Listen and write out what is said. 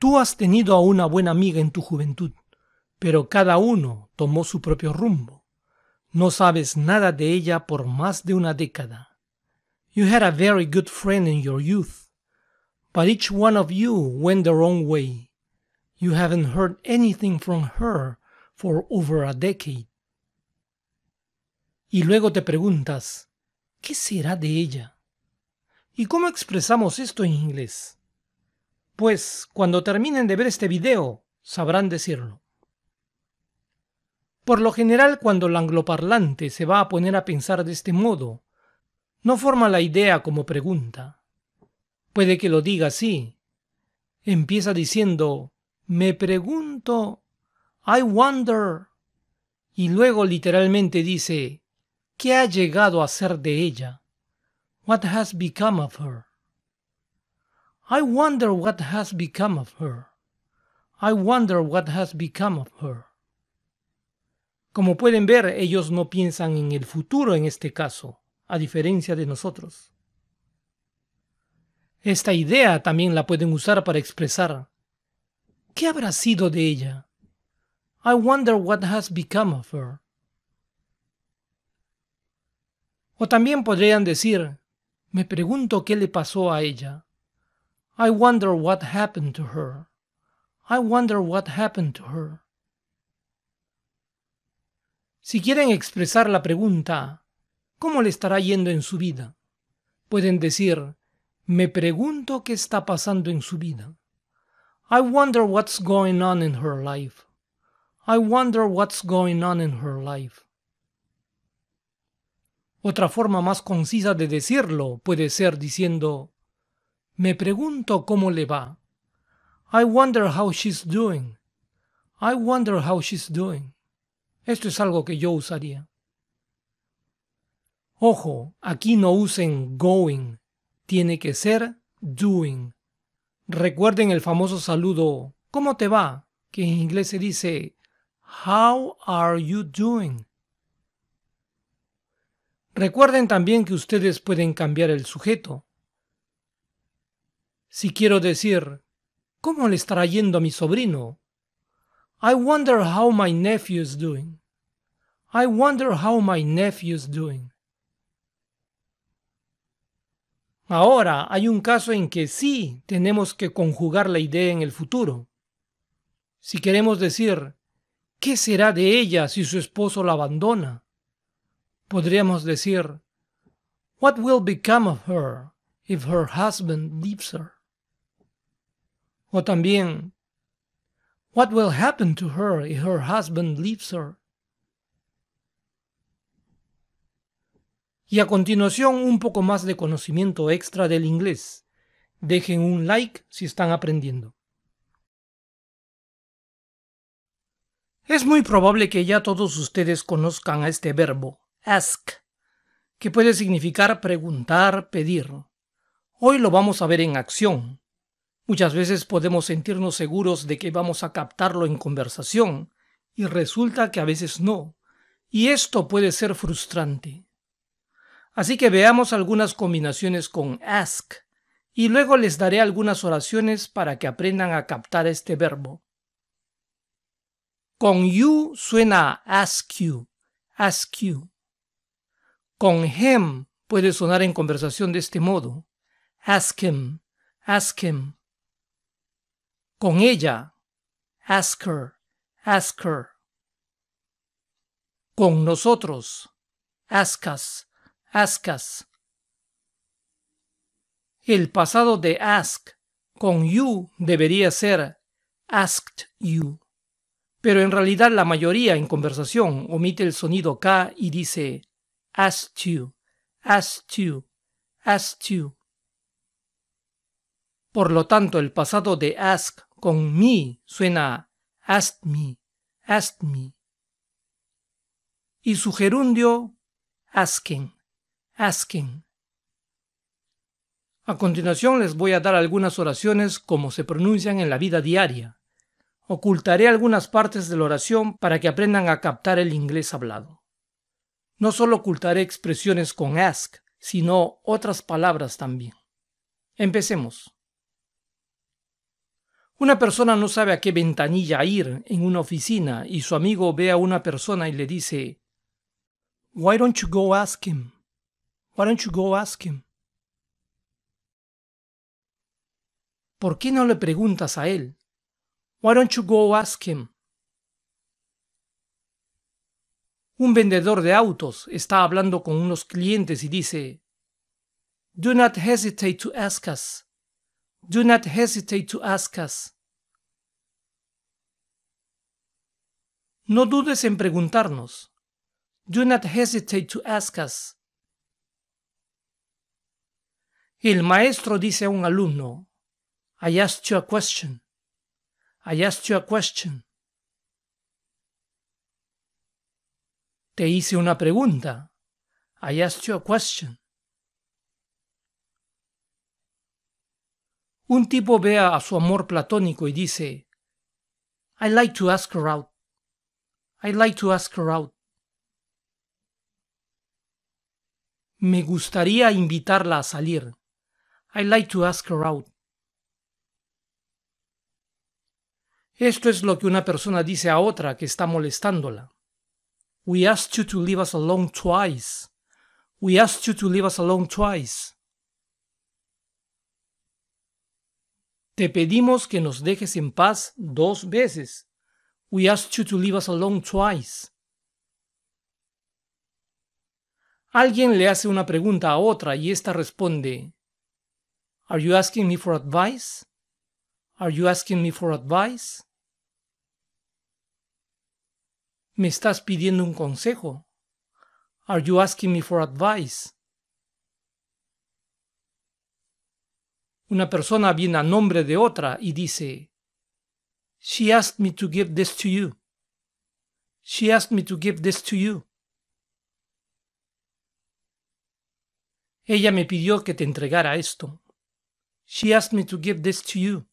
Tú has tenido a una buena amiga en tu juventud, pero cada uno tomó su propio rumbo. No sabes nada de ella por más de una década. You had a very good friend in your youth, but each one of you went their own way. You haven't heard anything from her for over a decade. Y luego te preguntas, ¿qué será de ella? ¿Y cómo expresamos esto en inglés? Pues cuando terminen de ver este video, sabrán decirlo. Por lo general, cuando el angloparlante se va a poner a pensar de este modo, no forma la idea como pregunta. Puede que lo diga así. Empieza diciendo, me pregunto, I wonder, y luego literalmente dice, ¿qué ha llegado a ser de ella? What has become of her? I wonder what has become of her. I wonder what has become of her. Como pueden ver, ellos no piensan en el futuro en este caso, a diferencia de nosotros. Esta idea también la pueden usar para expresar ¿Qué habrá sido de ella? I wonder what has become of her. O también podrían decir, me pregunto qué le pasó a ella. I wonder what happened to her. I wonder what happened to her. Si quieren expresar la pregunta, ¿cómo le estará yendo en su vida? Pueden decir, me pregunto qué está pasando en su vida. I wonder what's going on in her life. I wonder what's going on in her life. Otra forma más concisa de decirlo puede ser diciendo, me pregunto cómo le va. I wonder how she's doing. I wonder how she's doing. Esto es algo que yo usaría. Ojo, aquí no usen going. Tiene que ser doing. Recuerden el famoso saludo ¿Cómo te va? que en inglés se dice How are you doing? Recuerden también que ustedes pueden cambiar el sujeto. Si quiero decir, ¿cómo le estará yendo a mi sobrino? I wonder how my nephew is doing. I wonder how my nephew is doing. Ahora hay un caso en que sí tenemos que conjugar la idea en el futuro. Si queremos decir, ¿qué será de ella si su esposo la abandona? Podríamos decir, What will become of her if her husband leaves her? O también, What will happen to her if her husband leaves her? Y a continuación un poco más de conocimiento extra del inglés. Dejen un like si están aprendiendo. Es muy probable que ya todos ustedes conozcan a este verbo, ask, que puede significar preguntar, pedir. Hoy lo vamos a ver en acción, Muchas veces podemos sentirnos seguros de que vamos a captarlo en conversación y resulta que a veces no, y esto puede ser frustrante. Así que veamos algunas combinaciones con ask y luego les daré algunas oraciones para que aprendan a captar este verbo. Con you suena ask you, ask you. Con him puede sonar en conversación de este modo. Ask him, ask him con ella, ask her, ask her. Con nosotros, ask us, ask us. El pasado de ask con you debería ser asked you, pero en realidad la mayoría en conversación omite el sonido K y dice asked you, asked you, asked you. Por lo tanto, el pasado de ask con mi suena ask me, ask me. Y su gerundio, asken, asken. A continuación les voy a dar algunas oraciones como se pronuncian en la vida diaria. Ocultaré algunas partes de la oración para que aprendan a captar el inglés hablado. No solo ocultaré expresiones con ask, sino otras palabras también. Empecemos. Una persona no sabe a qué ventanilla ir en una oficina y su amigo ve a una persona y le dice, Why don't you go ask him? Why don't you go ask him? ¿Por qué no le preguntas a él? Why don't you go ask him? Un vendedor de autos está hablando con unos clientes y dice, Do not hesitate to ask us do not hesitate to ask us. No dudes en preguntarnos. Do not hesitate to ask us. El maestro dice a un alumno, I asked you a question. I asked you a question. Te hice una pregunta. I asked you a question. un tipo ve a su amor platónico y dice, I like to ask her out. I like to ask her out. Me gustaría invitarla a salir. I like to ask her out. Esto es lo que una persona dice a otra que está molestándola. We asked you to leave us alone twice. We asked you to leave us alone twice. Te pedimos que nos dejes en paz dos veces. We asked you to leave us alone twice. Alguien le hace una pregunta a otra y esta responde, Are you asking me for advice? Are you asking me for advice? ¿Me estás pidiendo un consejo? Are you asking me for advice? Una persona viene a nombre de otra y dice, She asked me to give this to you. She asked me to give this to you. Ella me pidió que te entregara esto. She asked me to give this to you.